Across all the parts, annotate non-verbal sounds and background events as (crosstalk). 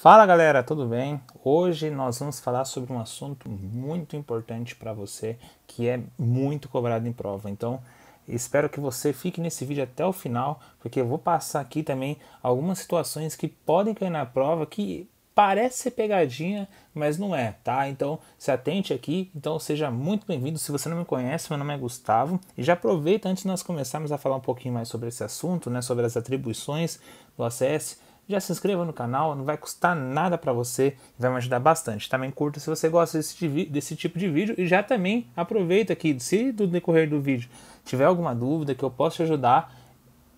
Fala galera, tudo bem? Hoje nós vamos falar sobre um assunto muito importante para você que é muito cobrado em prova. Então, espero que você fique nesse vídeo até o final, porque eu vou passar aqui também algumas situações que podem cair na prova que parece ser pegadinha, mas não é, tá? Então, se atente aqui. Então, seja muito bem-vindo. Se você não me conhece, meu nome é Gustavo e já aproveita antes de nós começarmos a falar um pouquinho mais sobre esse assunto, né, sobre as atribuições do ACS já se inscreva no canal, não vai custar nada para você, vai me ajudar bastante. Também curta se você gosta desse, desse tipo de vídeo e já também aproveita aqui, se do decorrer do vídeo tiver alguma dúvida que eu possa te ajudar,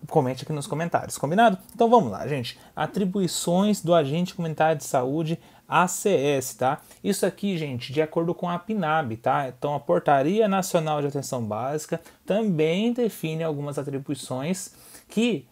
comente aqui nos comentários, combinado? Então vamos lá, gente. Atribuições do agente comunitário de saúde ACS, tá? Isso aqui, gente, de acordo com a PNAB, tá? Então a Portaria Nacional de Atenção Básica também define algumas atribuições que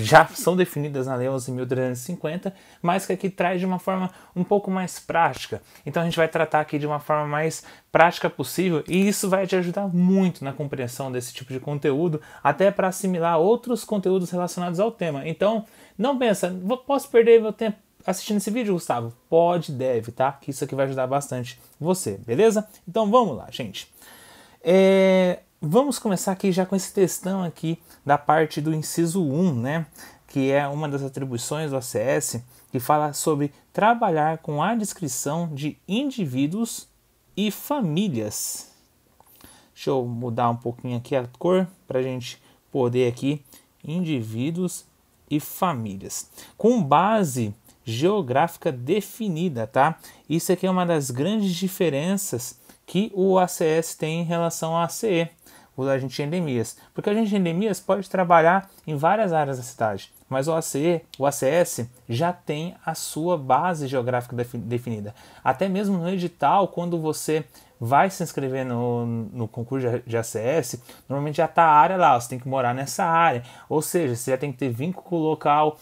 já são definidas na Lei 11.350, mas que aqui traz de uma forma um pouco mais prática. Então a gente vai tratar aqui de uma forma mais prática possível e isso vai te ajudar muito na compreensão desse tipo de conteúdo, até para assimilar outros conteúdos relacionados ao tema. Então não pensa, posso perder meu tempo assistindo esse vídeo, Gustavo? Pode, deve, tá? Que isso aqui vai ajudar bastante você, beleza? Então vamos lá, gente. É, vamos começar aqui já com esse textão aqui da parte do inciso 1, né? Que é uma das atribuições do ACS, que fala sobre trabalhar com a descrição de indivíduos e famílias. Deixa eu mudar um pouquinho aqui a cor para a gente poder aqui indivíduos e famílias. Com base geográfica definida, tá? Isso aqui é uma das grandes diferenças que o ACS tem em relação ao ACE, o agente de endemias. Porque o agente de endemias pode trabalhar em várias áreas da cidade, mas o ACE, o ACS já tem a sua base geográfica definida. Até mesmo no edital, quando você vai se inscrever no, no concurso de ACS, normalmente já está a área lá, você tem que morar nessa área. Ou seja, você já tem que ter vínculo local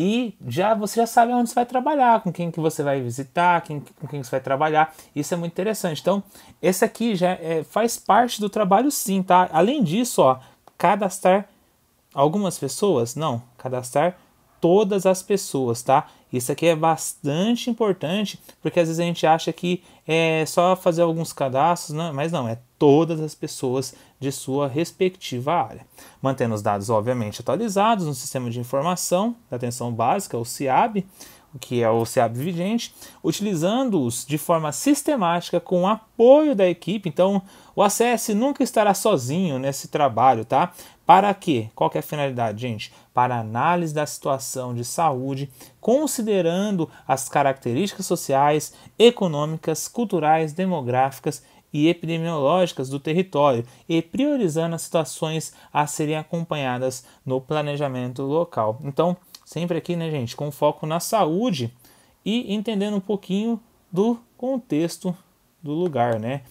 e já você já sabe onde você vai trabalhar, com quem que você vai visitar, quem, com quem você vai trabalhar. Isso é muito interessante. Então, esse aqui já é, faz parte do trabalho sim, tá? Além disso, ó, cadastrar algumas pessoas? Não, cadastrar todas as pessoas, tá? Isso aqui é bastante importante, porque às vezes a gente acha que é só fazer alguns cadastros, né? mas não, é todas as pessoas de sua respectiva área. Mantendo os dados, obviamente, atualizados no sistema de informação da atenção básica, o CIAB, que é o SEAB vigente, utilizando-os de forma sistemática com o apoio da equipe. Então, o ACS nunca estará sozinho nesse trabalho, tá? Para quê? Qual que é a finalidade, gente? Para análise da situação de saúde, considerando as características sociais, econômicas, culturais, demográficas e epidemiológicas do território e priorizando as situações a serem acompanhadas no planejamento local. Então, sempre aqui, né, gente, com foco na saúde e entendendo um pouquinho do contexto do lugar, né?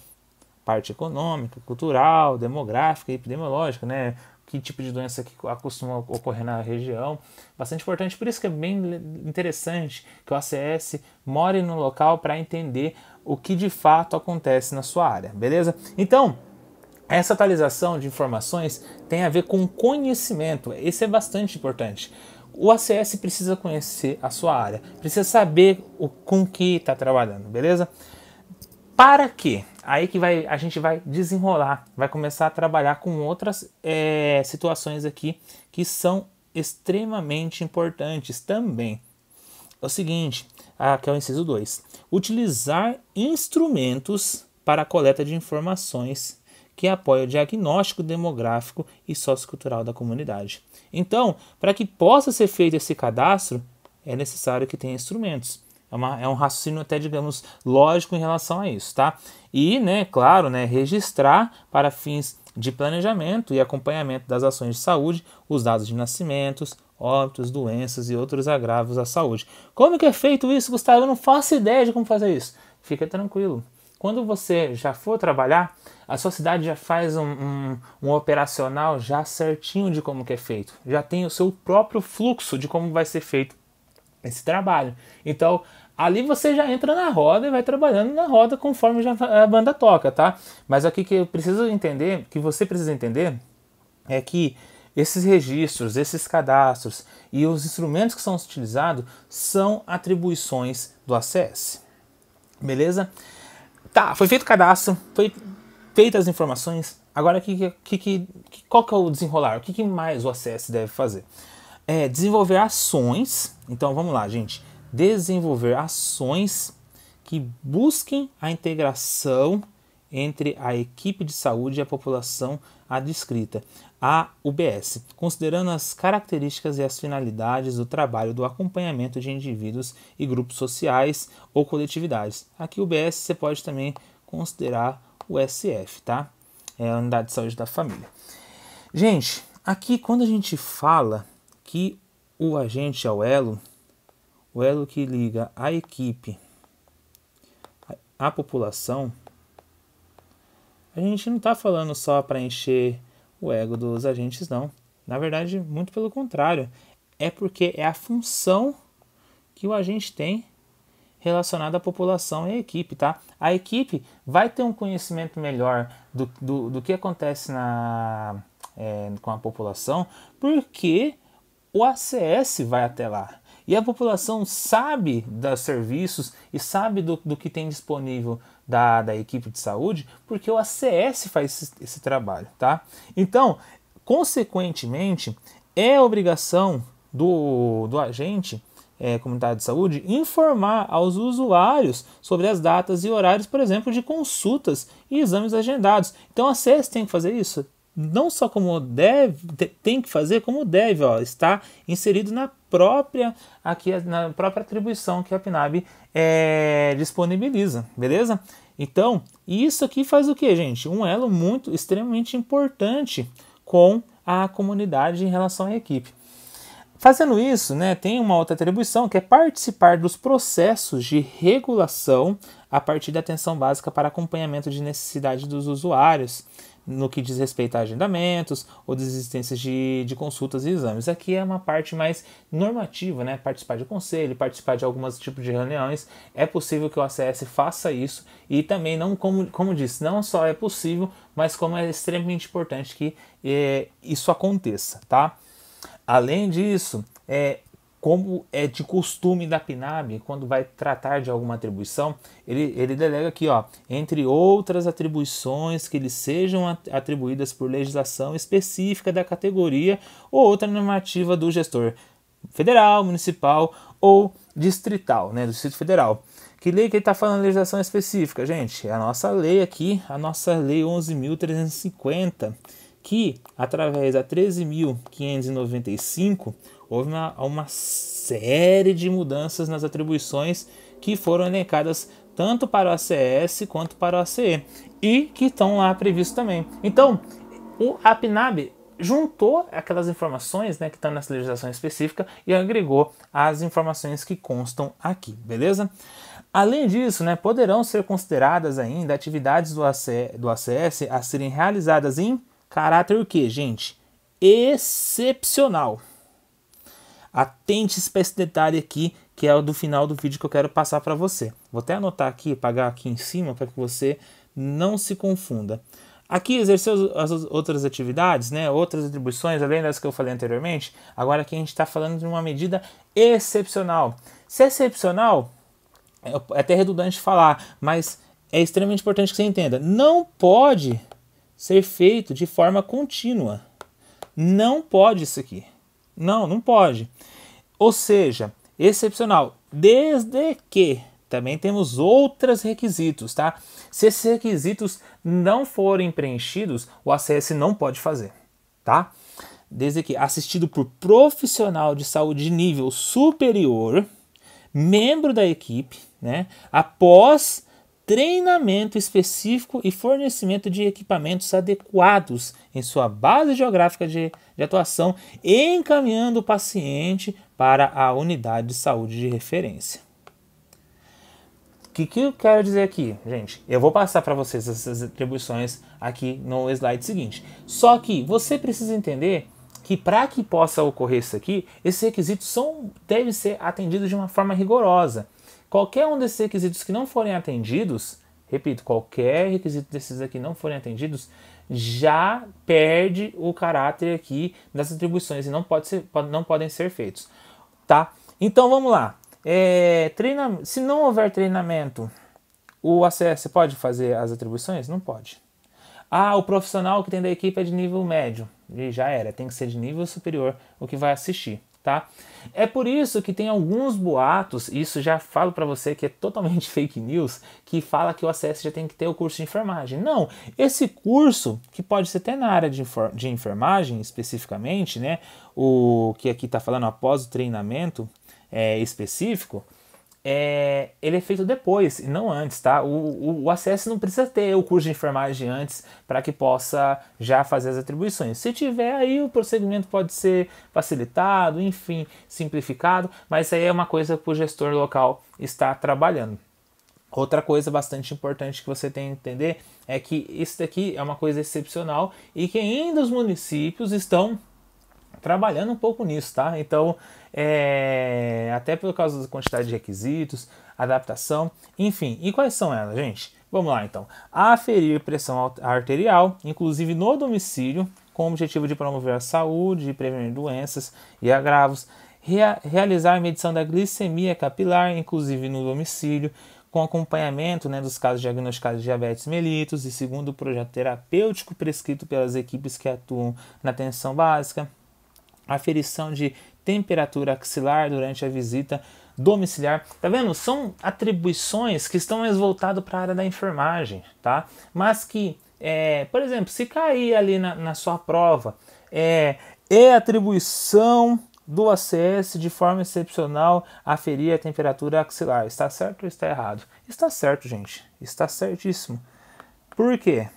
Parte econômica, cultural, demográfica, epidemiológica, né? Que tipo de doença que acostuma ocorrer na região. Bastante importante, por isso que é bem interessante que o ACS more no local para entender o que de fato acontece na sua área, beleza? Então, essa atualização de informações tem a ver com conhecimento, esse é bastante importante o ACS precisa conhecer a sua área, precisa saber o, com que está trabalhando, beleza? Para que? Aí que vai, a gente vai desenrolar, vai começar a trabalhar com outras é, situações aqui que são extremamente importantes também. É o seguinte, aqui é o inciso 2. Utilizar instrumentos para a coleta de informações que apoia o diagnóstico demográfico e sociocultural da comunidade. Então, para que possa ser feito esse cadastro, é necessário que tenha instrumentos. É, uma, é, um raciocínio até, digamos, lógico em relação a isso, tá? E, né, claro, né, registrar para fins de planejamento e acompanhamento das ações de saúde os dados de nascimentos, óbitos, doenças e outros agravos à saúde. Como que é feito isso, Gustavo? Eu não faço ideia de como fazer isso. Fica tranquilo. Quando você já for trabalhar, a sua cidade já faz um, um, um, operacional já certinho de como que é feito. Já tem o seu próprio fluxo de como vai ser feito esse trabalho. Então, ali você já entra na roda e vai trabalhando na roda conforme já a banda toca, tá? Mas aqui que eu preciso entender, que você precisa entender, é que esses registros, esses cadastros e os instrumentos que são utilizados são atribuições do ACS. Beleza? Tá, foi feito o cadastro, foi feitas as informações. Agora, que, que, que, qual que é o desenrolar? O que, que mais o ACS deve fazer? É desenvolver ações. Então, vamos lá, gente. Desenvolver ações que busquem a integração entre a equipe de saúde e a população adscrita a UBS, considerando as características e as finalidades do trabalho do acompanhamento de indivíduos e grupos sociais ou coletividades. Aqui UBS você pode também considerar o SF, tá? É a unidade de saúde da família. Gente, aqui quando a gente fala que o agente é o elo, o elo que liga a equipe à população, a gente não está falando só para encher o ego dos agentes não. Na verdade, muito pelo contrário. É porque é a função que o agente tem relacionada à população e à equipe, tá? A equipe vai ter um conhecimento melhor do, do, do que acontece na, é, com a população, porque o ACS vai até lá. E a população sabe dos serviços e sabe do, do que tem disponível da, da equipe de saúde, porque o ACS faz esse, esse trabalho, tá? Então, consequentemente, é obrigação do, do agente é, comunitário de saúde informar aos usuários sobre as datas e horários, por exemplo, de consultas e exames agendados. Então, a CES tem que fazer isso? não só como deve, tem que fazer, como deve, ó, está inserido na própria aqui na própria atribuição que a PNAB é, disponibiliza, beleza? Então, isso aqui faz o que, gente? Um elo muito extremamente importante com a comunidade em relação à equipe. Fazendo isso, né, tem uma outra atribuição que é participar dos processos de regulação a partir da atenção básica para acompanhamento de necessidade dos usuários, no que diz respeito a agendamentos ou desistências de, de consultas e exames. Aqui é uma parte mais normativa, né? Participar de conselho, participar de alguns tipos de reuniões. É possível que o ACS faça isso e também não, como, como disse, não só é possível, mas como é extremamente importante que é, isso aconteça, tá? Além disso, é, como é de costume da PNAB, quando vai tratar de alguma atribuição, ele, ele delega aqui, ó, entre outras atribuições que lhe sejam atribuídas por legislação específica da categoria ou outra normativa do gestor federal, municipal ou distrital, né, do Distrito Federal. Que lei que ele está falando legislação específica, gente? É a nossa lei aqui, a nossa lei 11.350, que através da 13.595 houve uma, uma série de mudanças nas atribuições que foram elencadas tanto para o ACS quanto para o ACE e que estão lá previsto também. Então, o APNAB juntou aquelas informações né, que estão nessa legislação específica e agregou as informações que constam aqui, beleza? Além disso, né, poderão ser consideradas ainda atividades do, do ACS a serem realizadas em Caráter o que, gente? Excepcional. Atente-se para esse detalhe aqui, que é o do final do vídeo que eu quero passar para você. Vou até anotar aqui, pagar aqui em cima, para que você não se confunda. Aqui exerceu as outras atividades, né, outras atribuições, além das que eu falei anteriormente. Agora aqui a gente está falando de uma medida excepcional. Se é excepcional, é, é até redundante falar, mas é extremamente importante que você entenda. Não pode ser feito de forma contínua. Não pode isso aqui. Não, não pode. Ou seja, excepcional, desde que também temos outros requisitos, tá? Se esses requisitos não forem preenchidos, o ACS não pode fazer, tá? Desde que assistido por profissional de saúde de nível superior, membro da equipe, né? Após treinamento específico e fornecimento de equipamentos adequados em sua base geográfica de, de, atuação, encaminhando o paciente para a unidade de saúde de referência. O que, que eu quero dizer aqui, gente? Eu vou passar para vocês essas atribuições aqui no slide seguinte. Só que você precisa entender que para que possa ocorrer isso aqui, esses requisitos são, devem ser atendidos de uma forma rigorosa. Qualquer um desses requisitos que não forem atendidos, repito, qualquer requisito desses aqui não forem atendidos, já perde o caráter aqui das atribuições e não, pode ser, não podem ser feitos, tá? Então vamos lá. É, treina, se não houver treinamento, o ACS pode fazer as atribuições? Não pode. Ah, o profissional que tem da equipe é de nível médio. E já era, tem que ser de nível superior o que vai assistir tá? É por isso que tem alguns boatos, e isso já falo para você que é totalmente (laughs) fake news, que fala que o ACS já tem que ter o curso de enfermagem. Não, esse curso, que pode ser até na área de, de enfermagem especificamente, né? O que aqui está falando após o treinamento é, específico, é, ele é feito depois, não antes, tá? O, o, o não precisa ter o curso de enfermagem antes para que possa já fazer as atribuições. Se tiver, aí o procedimento pode ser facilitado, enfim, simplificado, mas aí é uma coisa que o gestor local está trabalhando. Outra coisa bastante importante que você tem que entender é que isso daqui é uma coisa excepcional e que ainda os municípios estão trabalhando um pouco nisso, tá? Então, é, até por causa da quantidade de requisitos, adaptação, enfim. E quais são elas, gente? Vamos lá, então. Aferir pressão arterial, inclusive no domicílio, com o objetivo de promover a saúde, prevenir doenças e agravos. Rea realizar a medição da glicemia capilar, inclusive no domicílio, com acompanhamento né, dos casos diagnosticados de diabetes mellitus e segundo o projeto terapêutico prescrito pelas equipes que atuam na atenção básica aferição de temperatura axilar durante a visita domiciliar. Tá vendo? São atribuições que estão mais voltadas para a área da enfermagem, tá? Mas que, é, por exemplo, se cair ali na, na sua prova, é, é atribuição do ACS de forma excepcional aferir a temperatura axilar. Está certo ou está errado? Está certo, gente. Está certíssimo. Por quê?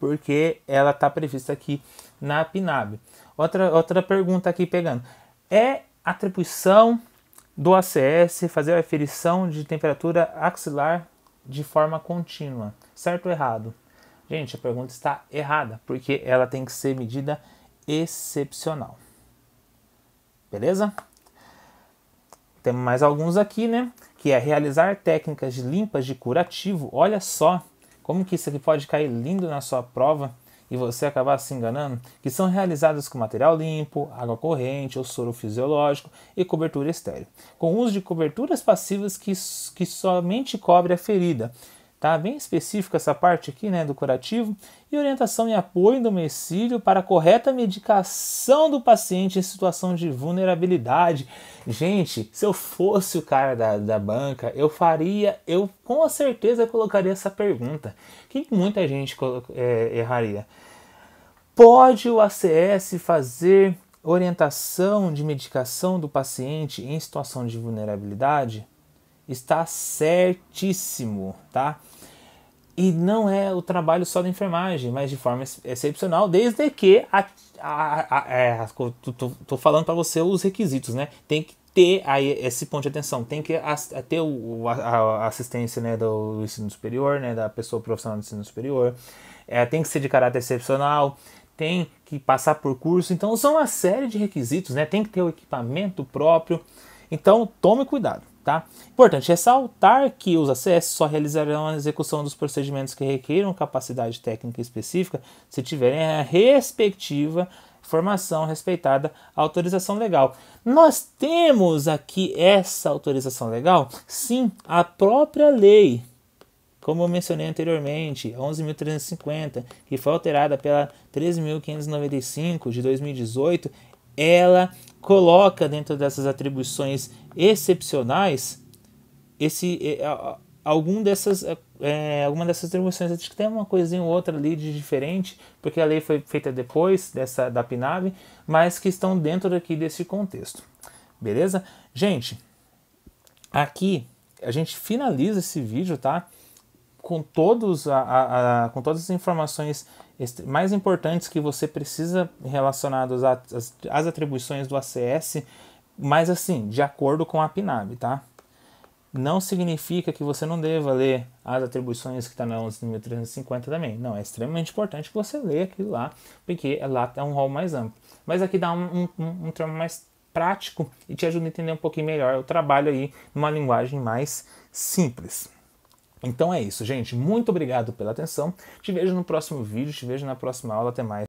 Porque ela está prevista aqui na PNAB. Outra, outra pergunta aqui pegando. É atribuição do ACS fazer a aferição de temperatura axilar de forma contínua, certo ou errado? Gente, a pergunta está errada, porque ela tem que ser medida excepcional. Beleza? Temos mais alguns aqui, né? Que é realizar técnicas de limpas de curativo. Olha só como que isso aqui pode cair lindo na sua prova e você acabar se enganando, que são realizadas com material limpo, água corrente ou soro fisiológico e cobertura estéreo, com uso de coberturas passivas que, que somente cobre a ferida, Tá bem específico essa parte aqui, né, do curativo e orientação e apoio domicílio para a correta medicação do paciente em situação de vulnerabilidade. Gente, se eu fosse o cara da, da banca, eu faria, eu com certeza colocaria essa pergunta que muita gente é, erraria. Pode o ACS fazer orientação de medicação do paciente em situação de vulnerabilidade? está certíssimo, tá? E não é o trabalho só da enfermagem, mas de forma excepcional, desde que a, a, a, é, a tô, tô, falando para você os requisitos, né? Tem que ter aí esse ponto de atenção, tem que é, ter o, a, assistência né, do ensino superior, né, da pessoa profissional do ensino superior, é, tem que ser de caráter excepcional, tem que passar por curso, então são uma série de requisitos, né? Tem que ter o equipamento próprio, então tome cuidado tá? Importante ressaltar que os ACS só realizarão a execução dos procedimentos que requeram capacidade técnica específica se tiverem a respectiva formação respeitada a autorização legal. Nós temos aqui essa autorização legal? Sim, a própria lei, como eu mencionei anteriormente, 11.350, que foi alterada pela 3.595 de 2018, ela coloca dentro dessas atribuições excepcionais esse é, algum dessas é, é, alguma dessas atribuições acho que tem uma coisinha ou outra ali de diferente porque a lei foi feita depois dessa da PNAV mas que estão dentro aqui desse contexto beleza gente aqui a gente finaliza esse vídeo tá com todos a, a, a com todas as informações mais importantes que você precisa relacionados às atribuições do ACS, mas assim, de acordo com a PNAB, tá? Não significa que você não deva ler as atribuições que está na 11.350 também. Não, é extremamente importante que você leia aquilo lá, porque lá é um rol mais amplo. Mas aqui dá um, um, um termo mais prático e te ajuda a entender um pouquinho melhor o trabalho aí numa linguagem mais simples. Então é isso, gente. Muito obrigado pela atenção. Te vejo no próximo vídeo, te vejo na próxima aula. Até mais.